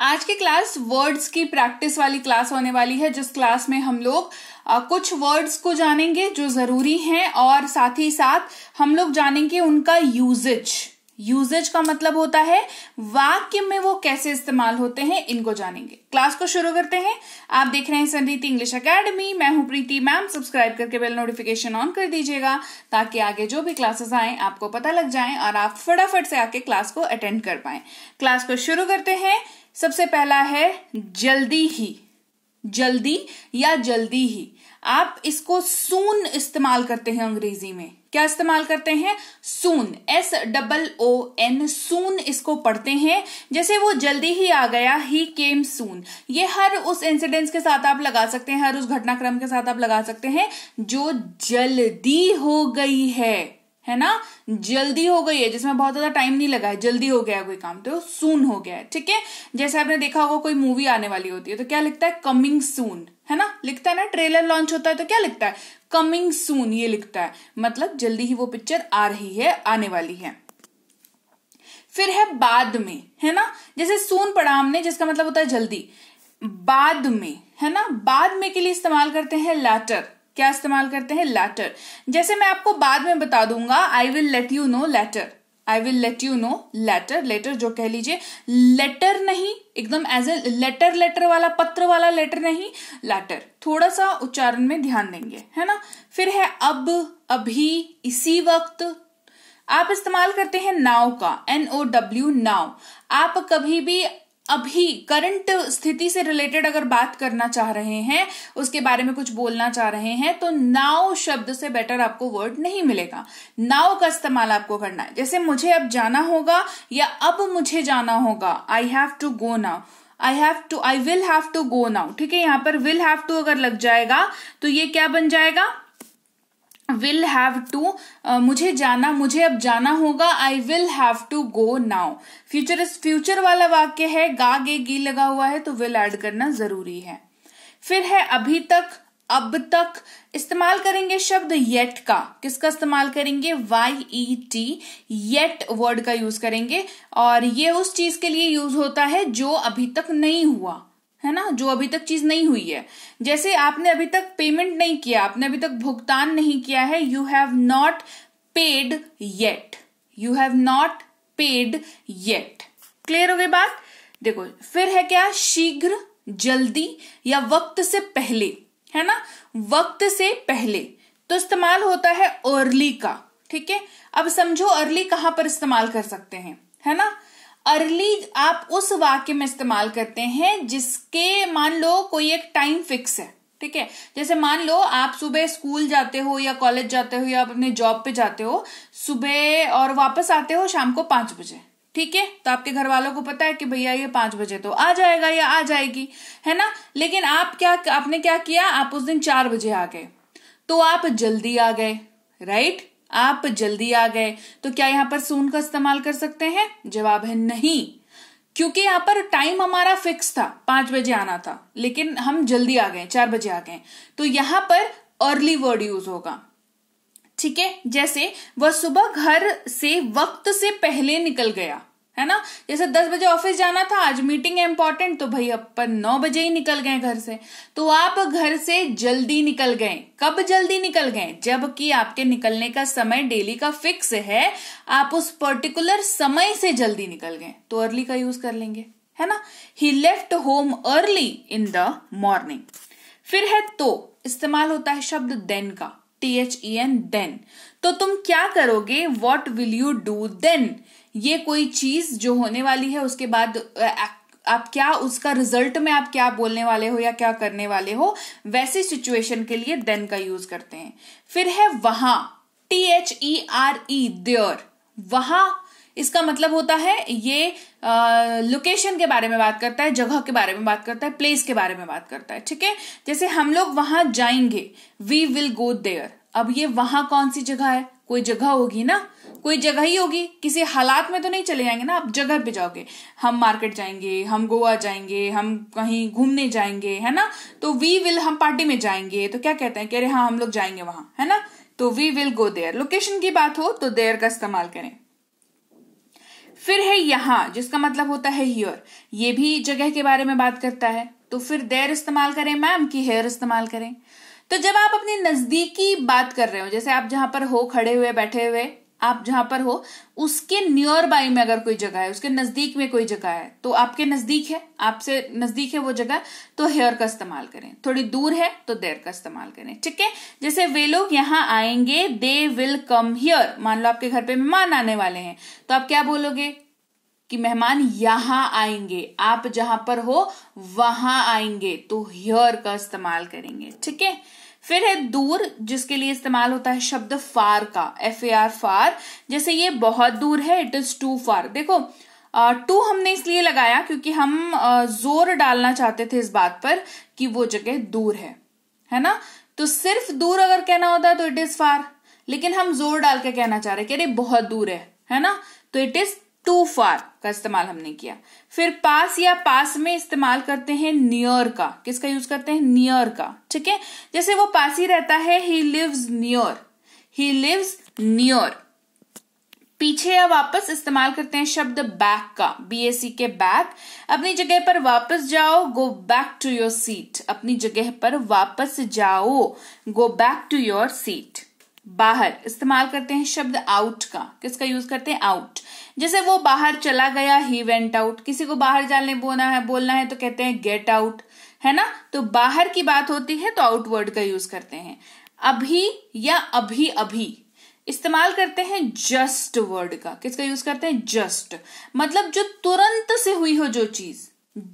आज की class words की प्रैक्टिस वाली क्लास होने वाली है जिस क्लास में हम लोग आ, कुछ वर्ड्स को जानेंगे जो जरूरी हैं और साथ ही साथ हम लोग जानेंगे उनका यूजेज यूजेज का मतलब होता है वाक्य में वो कैसे इस्तेमाल होते हैं इनको जानेंगे क्लास को शुरू करते हैं आप देख रहे हैं संदीति इंग्लिश एकेडमी मैं हूं प्रीति मैम सब्सक्राइब करके बेल नोटिफिकेशन ऑन कर दीजिएगा ताकि आगे जो भी क्लासेस आए आपको पता लग जाए और आप फटाफट से आके क्लास को अटेंड कर पाए क्लास को शुरू करते हैं सबसे पहला है जल्दी ही जल्दी या जल्दी ही आप इसको सून इस्तेमाल करते हैं अंग्रेजी में क्या इस्तेमाल करते हैं soon S double O N soon इसको पढ़ते हैं जैसे वो जल्दी ही आ गया ही केम सून ये हर उस इंसिडेंस के साथ आप लगा सकते हैं हर उस घटनाक्रम के साथ आप लगा सकते हैं जो जल्दी हो गई है है ना जल्दी हो गई है जिसमें बहुत ज्यादा टाइम नहीं लगा है जल्दी हो गया है कोई काम तो सून हो गया है ठीक है जैसे आपने देखा होगा कोई मूवी आने वाली होती है तो क्या लिखता है कमिंग सून है ना लिखता है ना ट्रेलर लॉन्च होता है तो क्या लिखता है कमिंग सून ये लिखता है मतलब जल्दी ही वो पिक्चर आ रही है आने वाली है फिर है बाद में है ना जैसे सून पढ़ा हमने जिसका मतलब होता है जल्दी बाद में है ना बाद में के लिए इस्तेमाल करते हैं लैटर क्या इस्तेमाल करते हैं लेटर जैसे मैं आपको बाद में बता दूंगा I will let you know later I will let you know later later जो कह लीजिए लेटर नहीं एकदम एज ए लेटर लेटर वाला पत्र वाला लेटर नहीं लेटर थोड़ा सा उच्चारण में ध्यान देंगे है ना फिर है अब अभी इसी वक्त आप इस्तेमाल करते हैं नाव का एन ओ डब्ल्यू नाव आप कभी भी अभी करंट स्थिति से रिलेटेड अगर बात करना चाह रहे हैं उसके बारे में कुछ बोलना चाह रहे हैं तो नाव शब्द से बेटर आपको वर्ड नहीं मिलेगा नाव का इस्तेमाल आपको करना है जैसे मुझे अब जाना होगा या अब मुझे जाना होगा I have to go now I have to I will have to go now ठीक है यहाँ पर विल हैव टू अगर लग जाएगा तो ये क्या बन जाएगा विल हैव टू मुझे जाना मुझे अब जाना होगा I will have to go now future इस फ्यूचर वाला वाक्य है गा गे गी लगा हुआ है तो विल एड करना जरूरी है फिर है अभी तक अब तक इस्तेमाल करेंगे शब्द येट का किसका इस्तेमाल करेंगे Y E T yet word का यूज करेंगे और ये उस चीज के लिए यूज होता है जो अभी तक नहीं हुआ है ना जो अभी तक चीज नहीं हुई है जैसे आपने अभी तक पेमेंट नहीं किया आपने अभी तक भुगतान नहीं किया है you have not paid yet you have not paid yet clear हो गई बात देखो फिर है क्या शीघ्र जल्दी या वक्त से पहले है ना वक्त से पहले तो इस्तेमाल होता है अर्ली का ठीक है अब समझो अर्ली कहां पर इस्तेमाल कर सकते हैं है ना अर्ली आप उस वाक्य में इस्तेमाल करते हैं जिसके मान लो कोई एक टाइम फिक्स है ठीक है जैसे मान लो आप सुबह स्कूल जाते हो या कॉलेज जाते हो या अपने जॉब पे जाते हो सुबह और वापस आते हो शाम को पांच बजे ठीक है तो आपके घर वालों को पता है कि भैया ये पांच बजे तो आ जाएगा या आ जाएगी है ना लेकिन आप क्या आपने क्या किया आप उस दिन चार बजे आ गए तो आप जल्दी आ गए राइट आप जल्दी आ गए तो क्या यहां पर सून का इस्तेमाल कर सकते हैं जवाब है नहीं क्योंकि यहां पर टाइम हमारा फिक्स था पांच बजे आना था लेकिन हम जल्दी आ गए चार बजे आ गए तो यहां पर अर्ली वर्ड यूज होगा ठीक है जैसे वह सुबह घर से वक्त से पहले निकल गया है ना जैसे दस बजे ऑफिस जाना था आज मीटिंग है इंपॉर्टेंट तो भाई अपन नौ बजे ही निकल गए घर से तो आप घर से जल्दी निकल गए कब जल्दी निकल गए जबकि आपके निकलने का समय डेली का फिक्स है आप उस पर्टिकुलर समय से जल्दी निकल गए तो अर्ली का यूज कर लेंगे है ना he left home early in the morning फिर है तो इस्तेमाल होता है शब्द देन का T H E N then तो तुम क्या करोगे what will you do then ये कोई चीज जो होने वाली है उसके बाद आप क्या उसका रिजल्ट में आप क्या बोलने वाले हो या क्या करने वाले हो वैसी सिचुएशन के लिए देन का यूज करते हैं फिर है वहां T H E e R E e, there वहां इसका मतलब होता है ये लोकेशन के बारे में बात करता है जगह के बारे में बात करता है प्लेस के बारे में बात करता है ठीक है जैसे हम लोग वहां जाएंगे वी विल गो देयर अब ये वहां कौन सी जगह है कोई जगह होगी ना कोई जगह ही होगी किसी हालात में तो नहीं चले जाएंगे ना आप जगह पे जाओगे हम मार्केट जाएंगे हम गोवा जाएंगे हम कहीं घूमने जाएंगे है ना तो वी विल हम पार्टी में जाएंगे तो क्या कहते हैं कह रहे हाँ हम लोग जाएंगे वहां है ना तो we will go there location की बात हो तो देयर का इस्तेमाल करें फिर है यहां जिसका मतलब होता है हियर ये भी जगह के बारे में बात करता है तो फिर देर इस्तेमाल करें मैम की हेयर इस्तेमाल करें तो जब आप अपने नजदीकी बात कर रहे हो जैसे आप जहां पर हो खड़े हुए बैठे हुए आप जहां पर हो उसके नियर बाई में अगर कोई जगह है उसके नजदीक में कोई जगह है तो आपके नजदीक है आपसे नजदीक है वो जगह तो हेयर का इस्तेमाल करें थोड़ी दूर है तो देर का इस्तेमाल करें ठीक है जैसे वे लोग यहां आएंगे दे विल कम हियर मान लो आपके घर पे मेहमान आने वाले हैं तो आप क्या बोलोगे कि मेहमान यहां आएंगे आप जहां पर हो वहां आएंगे तो हियर का इस्तेमाल करेंगे ठीक है फिर है दूर जिसके लिए इस्तेमाल होता है शब्द फार का एफ ए आर फार जैसे ये बहुत दूर है इट इज टू फार देखो टू हमने इसलिए लगाया क्योंकि हम जोर डालना चाहते थे इस बात पर कि वो जगह दूर है है ना तो सिर्फ दूर अगर कहना होता तो इट इज फार लेकिन हम जोर डाल के कहना चाह रहे कि अरे बहुत दूर है है ना तो इट इज टू फार का इस्तेमाल हमने किया फिर पास या पास में इस्तेमाल करते हैं नियर का किसका यूज करते हैं नियर का ठीक है जैसे वो पास ही रहता है he lives near he lives near पीछे या वापस इस्तेमाल करते हैं शब्द बैक का बी ए सी के बैक अपनी जगह पर वापस जाओ go back to your seat अपनी जगह पर वापस जाओ go back to your seat बाहर इस्तेमाल करते हैं शब्द आउट का किसका यूज करते हैं आउट जैसे वो बाहर चला गया ही वेंट आउट किसी को बाहर जाने बोलना है बोलना है तो कहते हैं गेट आउट है ना तो बाहर की बात होती है तो आउटवर्ड का यूज करते हैं अभी या अभी अभी इस्तेमाल करते हैं जस्ट वर्ड का किसका यूज करते हैं जस्ट मतलब जो तुरंत से हुई हो जो चीज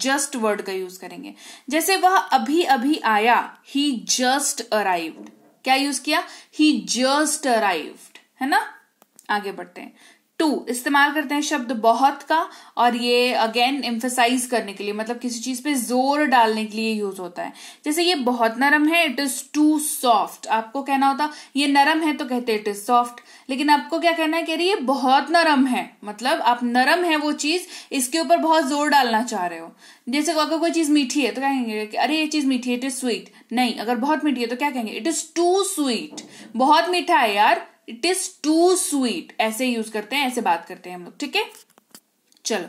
जस्ट वर्ड का यूज करेंगे जैसे वह अभी अभी आया ही जस्ट अराइव्ड क्या यूज किया ही जस्ट अराइव्ड है ना आगे बढ़ते हैं टू इस्तेमाल करते हैं शब्द बहुत का और ये अगेन एम्फेसाइज करने के लिए मतलब किसी चीज पे जोर डालने के लिए यूज होता है जैसे ये बहुत नरम है इट इज टू सॉफ्ट आपको कहना होता ये नरम है तो कहते इट इज सॉफ्ट लेकिन आपको क्या कहना है कह रही ये बहुत नरम है मतलब आप नरम है वो चीज इसके ऊपर बहुत जोर डालना चाह रहे हो जैसे अगर कोई चीज मीठी है तो क्या कहेंगे कि अरे ये चीज मीठी है इट इज स्वीट नहीं अगर बहुत मीठी है तो क्या कहेंगे इट इज टू स्वीट बहुत मीठा है यार इट इज टू स्वीट ऐसे यूज करते हैं ऐसे बात करते हैं हम लोग ठीक है चलो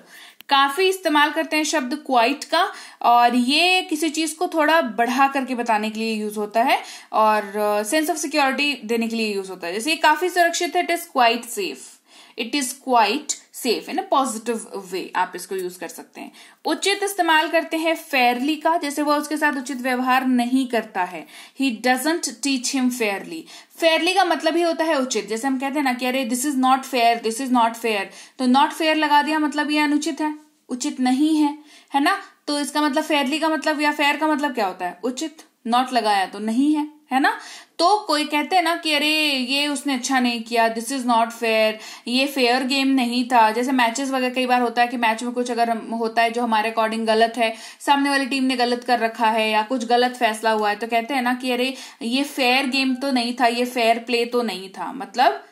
काफी इस्तेमाल करते हैं शब्द क्वाइट का और ये किसी चीज को थोड़ा बढ़ा करके बताने के लिए यूज होता है और सेंस ऑफ सिक्योरिटी देने के लिए यूज होता है जैसे ये काफी सुरक्षित है it is quite safe it is quite safe in a positive way आप इसको यूज कर सकते हैं उचित इस्तेमाल करते हैं फेयरली का जैसे वह उसके साथ उचित व्यवहार नहीं करता है he doesn't teach him fairly fairly का मतलब ही होता है उचित जैसे हम कहते हैं ना कि अरे this is not fair this is not fair तो नॉट फेयर लगा दिया मतलब ये अनुचित है उचित नहीं है है ना तो इसका मतलब फेयरली का मतलब या फेयर का मतलब क्या होता है उचित नॉट लगाया तो नहीं है है ना तो कोई कहते हैं ना कि अरे ये उसने अच्छा नहीं किया दिस इज नॉट फेयर ये फेयर गेम नहीं था जैसे मैचेस वगैरह कई बार होता है कि मैच में कुछ अगर होता है जो हमारे अकॉर्डिंग गलत है सामने वाली टीम ने गलत कर रखा है या कुछ गलत फैसला हुआ है तो कहते हैं ना कि अरे ये फेयर गेम तो नहीं था ये फेयर प्ले तो नहीं था मतलब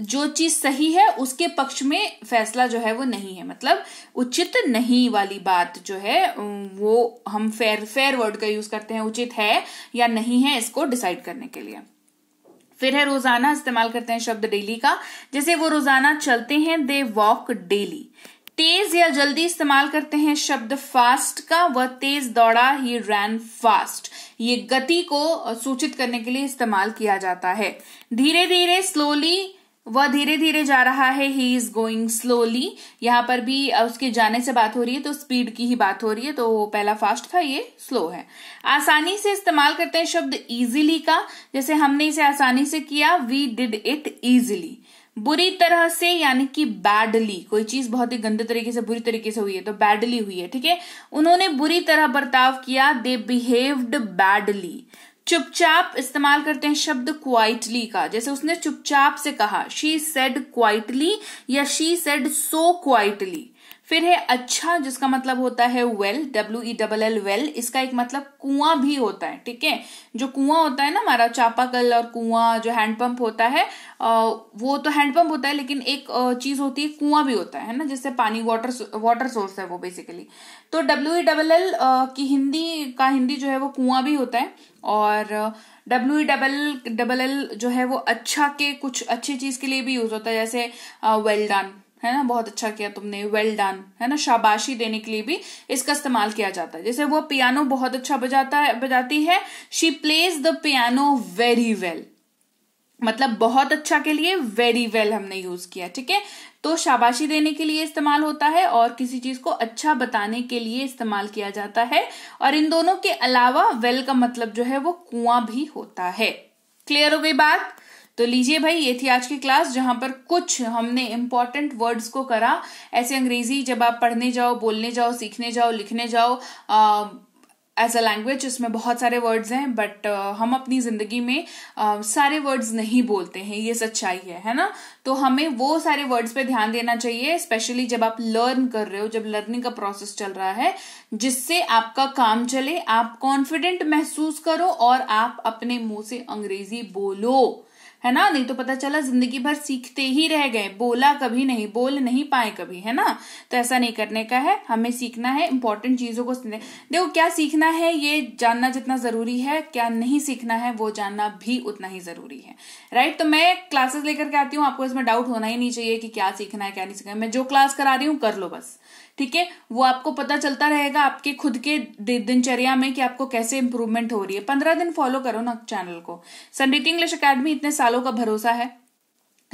जो चीज सही है उसके पक्ष में फैसला जो है वो नहीं है मतलब उचित नहीं वाली बात जो है वो हम फेयर फेयर वर्ड का यूज करते हैं उचित है या नहीं है इसको डिसाइड करने के लिए फिर है रोजाना इस्तेमाल करते हैं शब्द डेली का जैसे वो रोजाना चलते हैं दे वॉक डेली तेज या जल्दी इस्तेमाल करते हैं शब्द फास्ट का वह तेज दौड़ा ही रैन फास्ट ये गति को सूचित करने के लिए इस्तेमाल किया जाता है धीरे धीरे स्लोली वह धीरे धीरे जा रहा है ही इज गोइंग स्लोली यहां पर भी उसके जाने से बात हो रही है तो स्पीड की ही बात हो रही है तो पहला फास्ट था ये स्लो है आसानी से इस्तेमाल करते हैं शब्द इजिली का जैसे हमने इसे आसानी से किया वी डिड इट इजिली बुरी तरह से यानी कि बैडली कोई चीज बहुत ही गंदे तरीके से बुरी तरीके से हुई है तो बैडली हुई है ठीक है उन्होंने बुरी तरह बर्ताव किया दे बिहेव्ड बैडली चुपचाप इस्तेमाल करते हैं शब्द क्वाइटली का जैसे उसने चुपचाप से कहा शी सेड क्वाइटली या शी सेड सो क्वाइटली फिर है अच्छा जिसका मतलब होता है well W E double L well इसका एक मतलब कुआं भी होता है ठीक है जो कुआं होता है ना हमारा चापाकल और कुआं जो हैंडपंप होता है वो तो हैंडपंप होता है लेकिन एक चीज होती है कुआं भी होता है ना जिससे पानी वाटर वाटर सोर्स है वो बेसिकली तो डब्ल्यू ई डबल एल की हिंदी का हिंदी जो है वो कुआं भी होता है और W E double double L जो है वो अच्छा के कुछ अच्छी चीज के लिए भी यूज होता है जैसे वेल डन है ना बहुत अच्छा किया तुमने वेल well डन है ना शाबाशी देने के लिए भी इसका इस्तेमाल किया जाता है जैसे वो पियानो बहुत अच्छा बजाता है बजाती है she plays the piano very well मतलब बहुत अच्छा के लिए वेरी वेल well हमने यूज किया ठीक है तो शाबाशी देने के लिए इस्तेमाल होता है और किसी चीज को अच्छा बताने के लिए इस्तेमाल किया जाता है और इन दोनों के अलावा वेल well का मतलब जो है वो कुआं भी होता है क्लियर हो गई बात तो लीजिए भाई ये थी आज की क्लास जहां पर कुछ हमने इम्पॉर्टेंट वर्ड्स को करा ऐसे अंग्रेजी जब आप पढ़ने जाओ बोलने जाओ सीखने जाओ लिखने जाओ एज अ लैंग्वेज उसमें बहुत सारे वर्ड्स हैं बट हम अपनी ज़िंदगी में uh, सारे वर्ड्स नहीं बोलते हैं ये सच्चाई है है ना तो हमें वो सारे वर्ड्स पे ध्यान देना चाहिए स्पेशली जब आप लर्न कर रहे हो जब लर्निंग का प्रोसेस चल रहा है जिससे आपका काम चले आप कॉन्फिडेंट महसूस करो और आप अपने मुंह से अंग्रेजी बोलो है ना नहीं तो पता चला जिंदगी भर सीखते ही रह गए बोला कभी नहीं बोल नहीं पाए कभी है ना तो ऐसा नहीं करने का है हमें सीखना है इंपॉर्टेंट चीजों को देखो क्या सीखना है ये जानना जितना जरूरी है क्या नहीं सीखना है वो जानना भी उतना ही जरूरी है राइट तो मैं क्लासेस लेकर के आती हूँ आपको इसमें डाउट होना ही नहीं चाहिए कि क्या सीखना है क्या नहीं सीखना है मैं जो क्लास करा रही हूँ कर लो बस ठीक है वो आपको पता चलता रहेगा आपके खुद के दिनचर्या में कि आपको कैसे इंप्रूवमेंट हो रही है पंद्रह दिन फॉलो करो ना चैनल को संडीत इंग्लिश अकेडमी इतने सालों का भरोसा है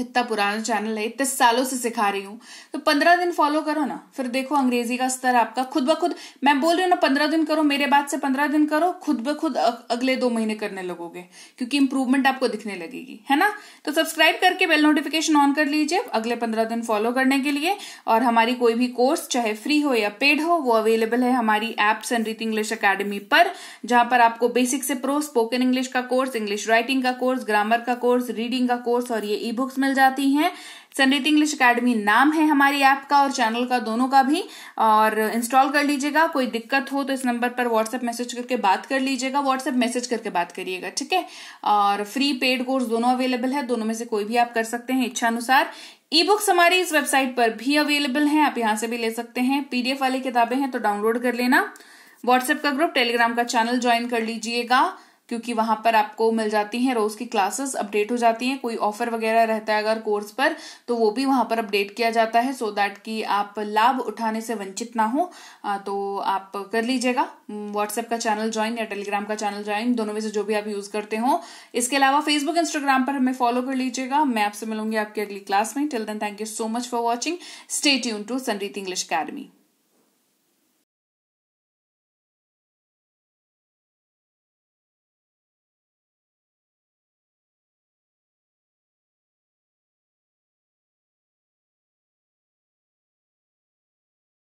इतना पुराना चैनल है इतने सालों से सिखा रही हूँ तो पंद्रह दिन फॉलो करो ना फिर देखो अंग्रेजी का स्तर आपका खुद ब खुद मैं बोल रही हूँ ना पंद्रह दिन करो मेरे बाद से पंद्रह दिन करो खुद ब खुद अगले दो महीने करने लगोगे क्योंकि इंप्रूवमेंट आपको दिखने लगेगी है ना तो सब्सक्राइब करके बेल नोटिफिकेशन ऑन कर लीजिए अगले पंद्रह दिन फॉलो करने के लिए और हमारी कोई भी कोर्स चाहे फ्री हो या पेड हो वो अवेलेबल है हमारी एंड रीत इंग्लिश अकेडमी पर जहां पर आपको बेसिक से प्रो स्पोकन इंग्लिश का कोर्स इंग्लिश राइटिंग का कोर्स ग्रामर का कोर्स रीडिंग का कोर्स और ये ई बुक्स में मिल जाती हैं संरित इंग्लिश अकेडमी नाम है हमारी ऐप का और चैनल का दोनों का भी और इंस्टॉल कर लीजिएगा कोई दिक्कत हो तो इस नंबर पर व्हाट्सएप मैसेज करके बात कर लीजिएगा व्हाट्सएप मैसेज करके बात करिएगा ठीक है और फ्री पेड कोर्स दोनों अवेलेबल है दोनों में से कोई भी आप कर सकते हैं इच्छा अनुसार ई बुक्स हमारी इस वेबसाइट पर भी अवेलेबल है आप यहाँ से भी ले सकते हैं पीडीएफ वाली किताबें हैं तो डाउनलोड कर लेना व्हाट्सएप का ग्रुप टेलीग्राम का चैनल ज्वाइन कर लीजिएगा क्योंकि वहां पर आपको मिल जाती हैं रोज की क्लासेस अपडेट हो जाती हैं कोई ऑफर वगैरह रहता है अगर कोर्स पर तो वो भी वहां पर अपडेट किया जाता है सो so दैट कि आप लाभ उठाने से वंचित ना हो तो आप कर लीजिएगा व्हाट्सएप हम्म, का चैनल ज्वाइन या टेलीग्राम का चैनल ज्वाइन दोनों में से जो भी आप यूज करते हो इसके अलावा फेसबुक इंस्टाग्राम पर हमें फॉलो कर लीजिएगा मैं आपसे मिलूंगी आपकी अगली क्लास में till then thank you so much for watching stay tune to Sanreet English academy